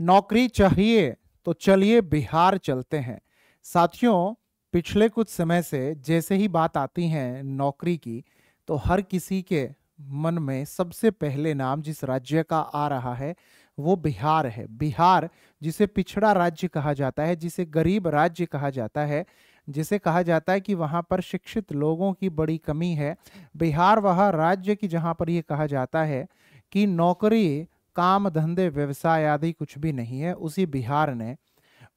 नौकरी चाहिए तो चलिए बिहार चलते हैं साथियों पिछले कुछ समय से जैसे ही बात आती है नौकरी की तो हर किसी के मन में सबसे पहले नाम जिस राज्य का आ रहा है वो बिहार है बिहार जिसे पिछड़ा राज्य कहा जाता है जिसे गरीब राज्य कहा जाता है जिसे कहा जाता है कि वहाँ पर शिक्षित लोगों की बड़ी कमी है बिहार वह राज्य की जहाँ पर ये कहा जाता है कि नौकरी काम धंधे व्यवसाय आदि कुछ भी नहीं है उसी बिहार ने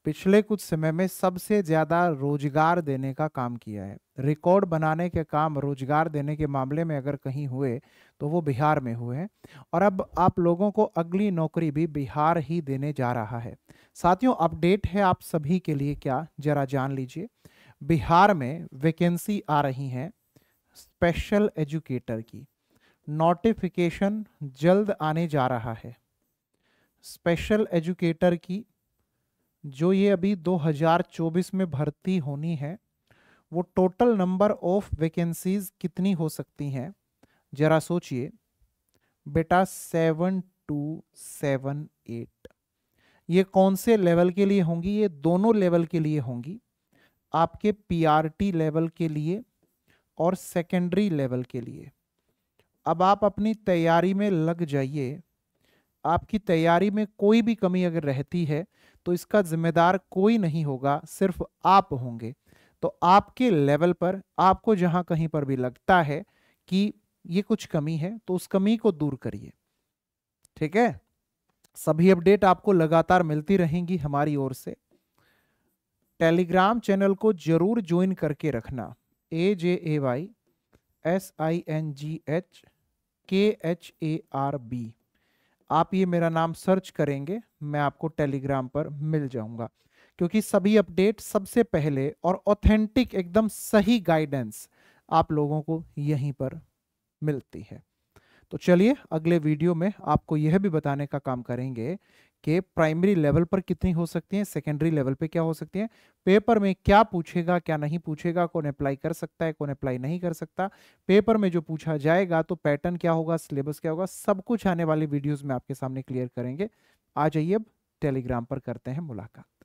पिछले कुछ समय में सबसे ज़्यादा रोजगार देने का काम किया है रिकॉर्ड बनाने के काम रोजगार देने के मामले में अगर कहीं हुए तो वो बिहार में हुए हैं और अब आप लोगों को अगली नौकरी भी बिहार ही देने जा रहा है साथियों अपडेट है आप सभी के लिए क्या जरा जान लीजिए बिहार में वैकेंसी आ रही हैं स्पेशल एजुकेटर की नोटिफिकेशन जल्द आने जा रहा है स्पेशल एजुकेटर की जो ये अभी 2024 में भर्ती होनी है वो टोटल नंबर ऑफ वैकेंसीज कितनी हो सकती हैं जरा सोचिए बेटा सेवन टू सेवन एट ये कौन से लेवल के लिए होंगी ये दोनों लेवल के लिए होंगी आपके पीआरटी लेवल के लिए और सेकेंडरी लेवल के लिए अब आप अपनी तैयारी में लग जाइए आपकी तैयारी में कोई भी कमी अगर रहती है तो इसका जिम्मेदार कोई नहीं होगा सिर्फ आप होंगे तो आपके लेवल पर आपको जहाँ कहीं पर भी लगता है कि ये कुछ कमी है तो उस कमी को दूर करिए ठीक है सभी अपडेट आपको लगातार मिलती रहेंगी हमारी ओर से टेलीग्राम चैनल को जरूर ज्वाइन करके रखना A J A Y S I N G H K H A R B आप ये मेरा नाम सर्च करेंगे मैं आपको टेलीग्राम पर मिल जाऊंगा क्योंकि सभी अपडेट सबसे पहले और ऑथेंटिक एकदम सही गाइडेंस आप लोगों को यहीं पर मिलती है तो चलिए अगले वीडियो में आपको यह भी बताने का काम करेंगे के प्राइमरी लेवल पर कितनी हो सकती हैं सेकेंडरी लेवल पे क्या हो सकती हैं पेपर में क्या पूछेगा क्या नहीं पूछेगा कौन अप्लाई कर सकता है कौन अप्लाई नहीं कर सकता पेपर में जो पूछा जाएगा तो पैटर्न क्या होगा सिलेबस क्या होगा सब कुछ आने वाली वीडियोज़ में आपके सामने क्लियर करेंगे आ जाइए अब टेलीग्राम पर करते हैं मुलाकात